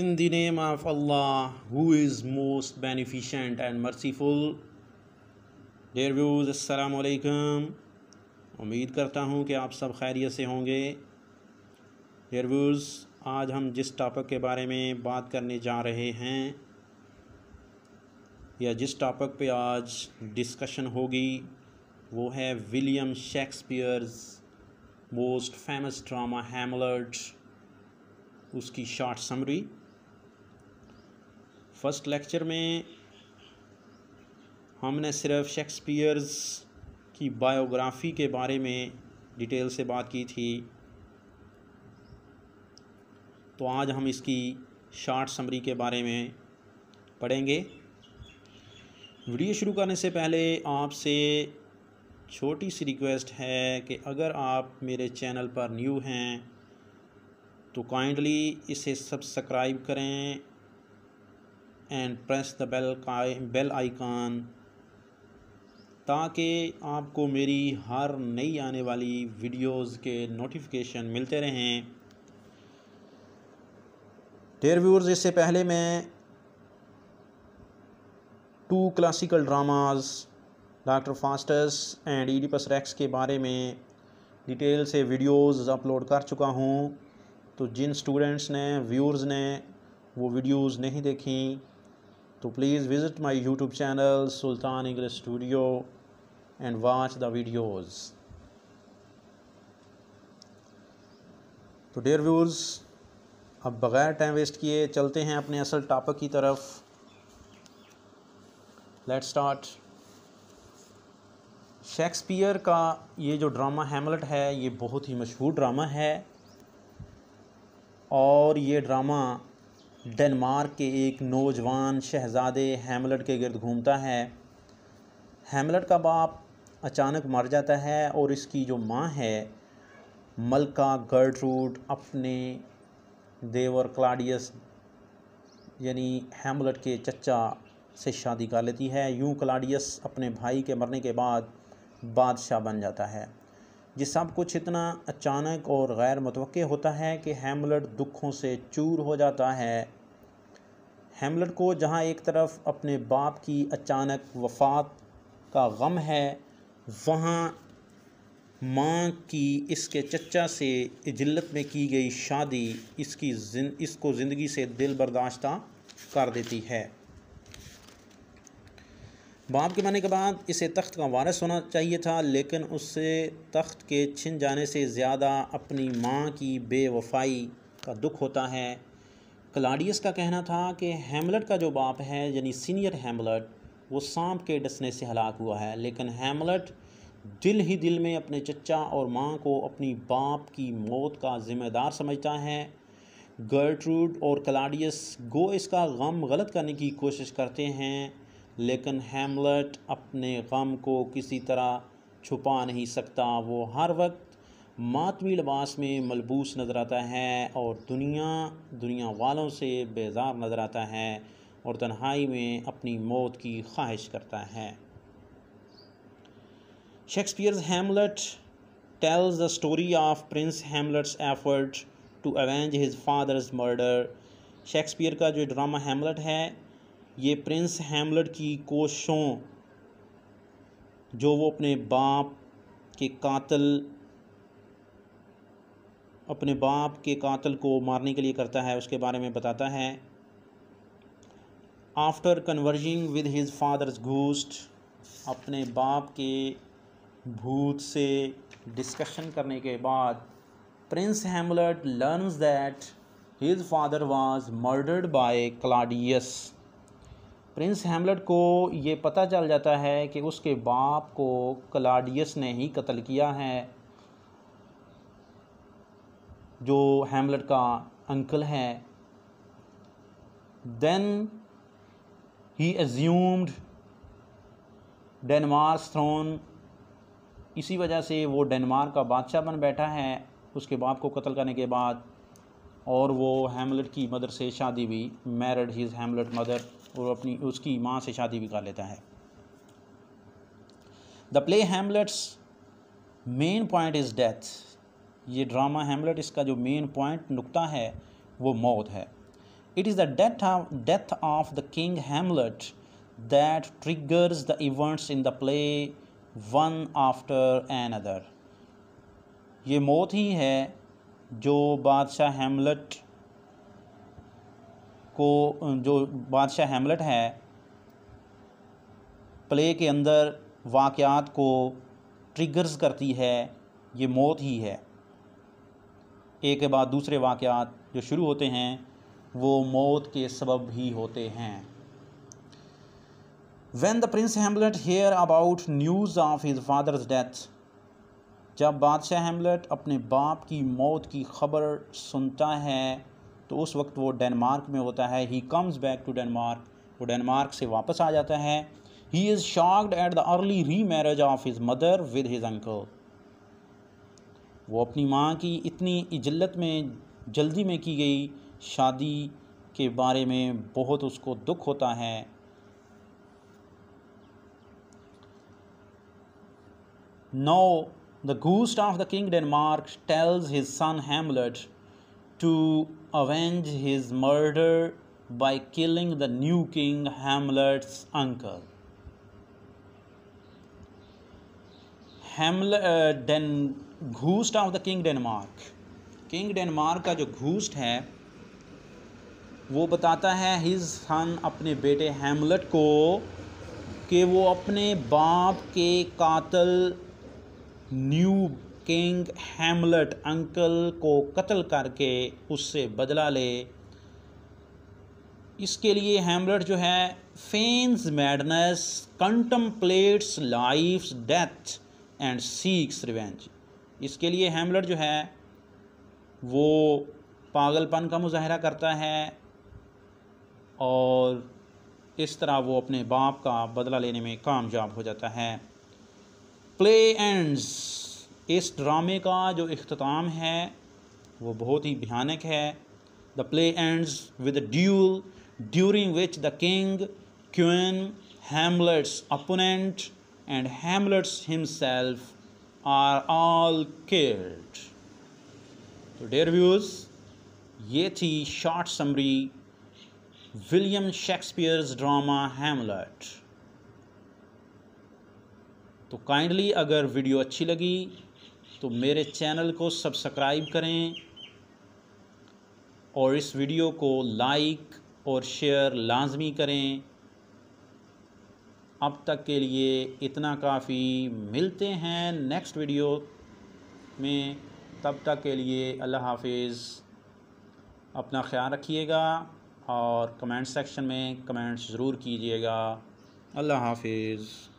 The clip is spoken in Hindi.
in the name of Allah who is most beneficent and merciful dear viewers assalamu alaikum उम्मीद करता हूँ कि आप सब खैरियत से होंगे dear viewers आज हम जिस टॉपिक के बारे में बात करने जा रहे हैं या जिस टॉपिक पे आज डिस्कशन होगी वो है William Shakespeare's most famous drama Hamlet उसकी शॉर्ट समरी फर्स्ट लेक्चर में हमने सिर्फ शेक्सपियर्स की बायोग्राफ़ी के बारे में डिटेल से बात की थी तो आज हम इसकी शार्ट समरी के बारे में पढ़ेंगे वीडियो शुरू करने से पहले आपसे छोटी सी रिक्वेस्ट है कि अगर आप मेरे चैनल पर न्यू हैं तो काइंडली इसे सब्सक्राइब करें and press the bell bell icon ताकि आपको मेरी हर नई आने वाली वीडियोस के नोटिफिकेशन मिलते रहें डेयर व्यूअर्स इससे पहले मैं two classical dramas Doctor Faustus and Oedipus Rex के बारे में डिटेल से वीडियोस अपलोड कर चुका हूँ तो जिन स्टूडेंट्स ने व्यूअर्स ने वो वीडियोस नहीं देखी तो please visit my YouTube channel Sultan English studio and watch the videos तो डेयर व्यूज़ अब बग़ैर टाइम वेस्ट किए चलते हैं अपने असल टॉपिक की तरफ लेट स्टार्ट शेक्सपियर का ये जो ड्रामा हेमलेट है ये बहुत ही मशहूर ड्रामा है और ये ड्रामा डेनमार्क के एक नौजवान शहजादे हेमलेट के गिरद घूमता है हेमलेट का बाप अचानक मर जाता है और इसकी जो माँ है मलका गर्ड अपने देवर क्लाडियस यानी हेमलेट के चचा से शादी कर लेती है यूँ क्लाडियस अपने भाई के मरने के बाद बादशाह बन जाता है ये सब कुछ इतना अचानक और गैर मुतवक़ होता है कि हेमलेट दुखों से चूर हो जाता है हेमलेट को जहाँ एक तरफ अपने बाप की अचानक वफात का गम है वहाँ माँ की इसके चचा से जिल्लत में की गई शादी इसकी जिन इसको ज़िंदगी से दिल बर्दाश्त कर देती है बाप के मरने के बाद इसे तख्त का वारस होना चाहिए था लेकिन उससे तख्त के छिन जाने से ज़्यादा अपनी माँ की बेवफाई का दुख होता है क्लाडियस का कहना था कि हेमलेट का जो बाप है यानी सीनियर हेमलेट वो सांप के डसने से हलाक हुआ है लेकिन हेमलेट दिल ही दिल में अपने चचा और माँ को अपनी बाप की मौत का ज़िम्मेदार समझता है गर्ट्रूड और क्लाडियस गो इसका गम गलत करने की कोशिश करते हैं लेकिन हेमलेट अपने गम को किसी तरह छुपा नहीं सकता वो हर वक्त मातवी लिबास में मलबूस नज़र आता है और दुनिया दुनिया वालों से बेजार नज़र आता है और तन्हाई में अपनी मौत की ख्वाहिश करता है Shakespeare's Hamlet tells the story of prince Hamlet's effort to avenge his father's murder Shakespeare का जो ड्रामा हेमलेट है ये प्रिंस हेमलेट की कोशों जो वो अपने बाप के कातल अपने बाप के कातल को मारने के लिए करता है उसके बारे में बताता है after conversing with his father's ghost अपने बाप के भूत से डिस्कशन करने के बाद prince Hamlet learns that his father was murdered by Claudius prince Hamlet को ये पता चल जाता है कि उसके बाप को कलाडियस ने ही कत्ल किया है जो हेमलेट का अंकल है then he assumed Denmark throne इसी वजह से वो डेनमार्क का बादशाह बन बैठा है उसके बाप को कत्ल करने के बाद और वो हेमलेट की मदर से शादी भी मैरिड हिज हेमलेट मदर और अपनी उसकी माँ से शादी भी कर लेता है the play Hamlet's main point is death ये ड्रामा हेमलेट इसका जो मेन पॉइंट नुकता है वो मौत है it is the death death of the king Hamlet that triggers the events in the play one after another ये मौत ही है जो बादशाह हेमलेट को जो बादशाह हेमलेट है प्ले के अंदर वाक़ात को ट्रिगर्स करती है ये मौत ही है एक के बाद दूसरे वाक़ात जो शुरू होते हैं वो मौत के सबब ही होते हैं when the prince Hamlet hears about news of his father's death जब बादशाह हेमलेट अपने बाप की मौत की खबर सुनता है तो उस वक्त वो डेनमार्क में होता है he comes back to Denmark वो डेनमार्क से वापस आ जाता है he is shocked at the early remarriage of his mother with his uncle वो अपनी माँ की इतनी इजलत में जल्दी में की गई शादी के बारे में बहुत उसको दुख होता है now the ghost of the king Denmark tells his son Hamlet to avenge his murder by killing the new king Hamlet's uncle. Hamlet uh, then ghost of the king Denmark king Denmark का जो घूस्ट है वो बताता है हिज सन अपने बेटे हेमलेट को कि वो अपने बाप के कातल न्यू किंग हैमलेट अंकल को कत्ल करके उससे बदला ले इसके लिए हेमलेट जो है feigns madness contemplates life death and seeks revenge इसके लिए हेमलेट जो है वो पागलपन का मुजाहरा करता है और इस तरह वो अपने बाप का बदला लेने में कामयाब हो जाता है प्ले एंड्स इस ड्रामे का जो अख्ताम है वो बहुत ही भयानक है the play ends with duel during which the king queen Hamlet's opponent and Hamlet's himself are all killed तो डेयर व्यूज़ ये थी short summary William Shakespeare's drama Hamlet तो काइंडली अगर वीडियो अच्छी लगी तो मेरे चैनल को सब्सक्राइब करें और इस वीडियो को लाइक और शेयर लाजमी करें अब तक के लिए इतना काफ़ी मिलते हैं नेक्स्ट वीडियो में तब तक के लिए अल्लाह हाफिज़ अपना ख्याल रखिएगा और कमेंट सेक्शन में कमेंट्स ज़रूर कीजिएगा अल्लाह हाफिज़